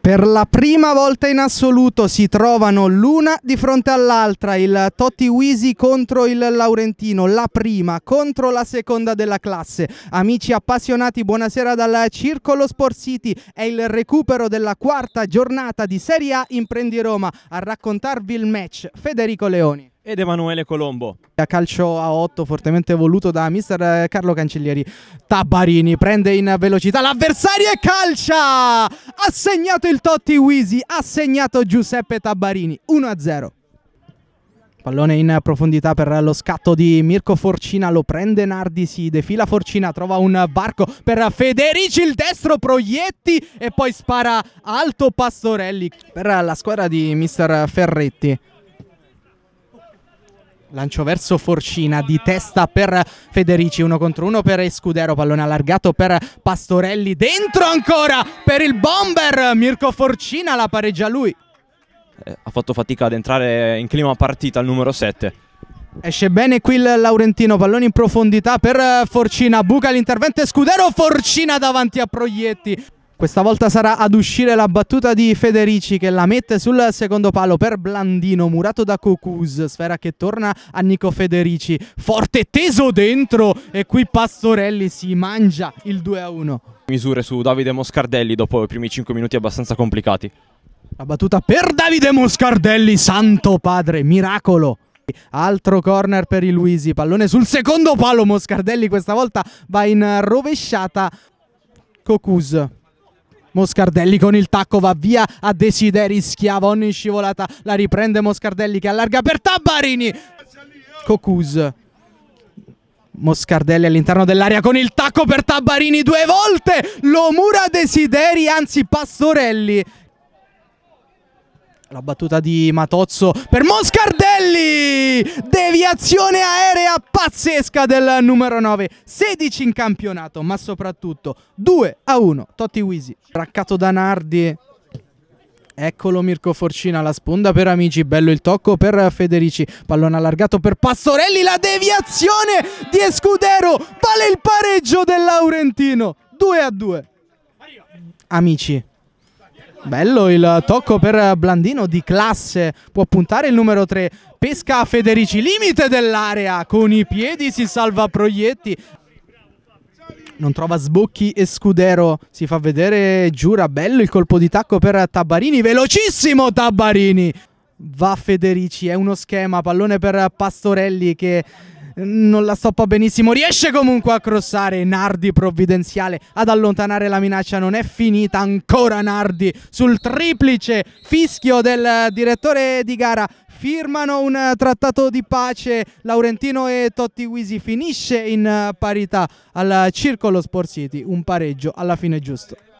Per la prima volta in assoluto si trovano l'una di fronte all'altra, il Totti Wisi contro il Laurentino, la prima contro la seconda della classe. Amici appassionati, buonasera dal Circolo Sport City, è il recupero della quarta giornata di Serie A in Prendi Roma. A raccontarvi il match Federico Leoni ed Emanuele Colombo. A calcio a 8 fortemente voluto da mister Carlo Cancellieri. Tabarini prende in velocità l'avversario e calcia! Ha segnato il Totti Wisi, ha segnato Giuseppe Tabarini 1-0. Pallone in profondità per lo scatto di Mirko Forcina, lo prende Nardi, si defila Forcina, trova un barco per Federici, il destro Proietti e poi spara alto Pastorelli per la squadra di mister Ferretti. Lancio verso Forcina di testa per Federici, uno contro uno per Escudero, pallone allargato per Pastorelli, dentro ancora per il bomber Mirko Forcina, la pareggia lui. Eh, ha fatto fatica ad entrare in clima partita il numero 7. Esce bene qui il Laurentino, pallone in profondità per Forcina, buca l'intervento Escudero, Forcina davanti a Proietti. Questa volta sarà ad uscire la battuta di Federici che la mette sul secondo palo per Blandino, murato da Cocuz, sfera che torna a Nico Federici, forte teso dentro e qui Pastorelli si mangia il 2-1. Misure su Davide Moscardelli dopo i primi 5 minuti abbastanza complicati. La battuta per Davide Moscardelli, santo padre, miracolo. Altro corner per i Luisi, pallone sul secondo palo, Moscardelli questa volta va in rovesciata. Cocuz. Moscardelli con il tacco va via a Desideri schiava ogni scivolata la riprende Moscardelli che allarga per Tabarini Cocus Moscardelli all'interno dell'area con il tacco per Tabarini due volte Lomura Desideri anzi Pastorelli la battuta di Matozzo per Moscardelli deviazione aerea pazzesca del numero 9, 16 in campionato, ma soprattutto 2 a 1, Totti Wisi, raccato da Nardi, Eccolo Mirko Forcina, la sponda per Amici, bello il tocco per Federici, pallone allargato per Pastorelli, la deviazione di Escudero, vale il pareggio del Laurentino, 2 a 2. Amici, Bello il tocco per Blandino di classe, può puntare il numero 3, pesca Federici, limite dell'area, con i piedi si salva Proietti. Non trova sbocchi e Scudero, si fa vedere Giura, bello il colpo di tacco per Tabarini, velocissimo Tabarini! Va Federici, è uno schema, pallone per Pastorelli che non la stoppa benissimo, riesce comunque a crossare Nardi provvidenziale ad allontanare la minaccia, non è finita ancora Nardi sul triplice fischio del direttore di gara, firmano un trattato di pace, Laurentino e Totti Wisi finisce in parità al Circolo Sport City, un pareggio alla fine giusto.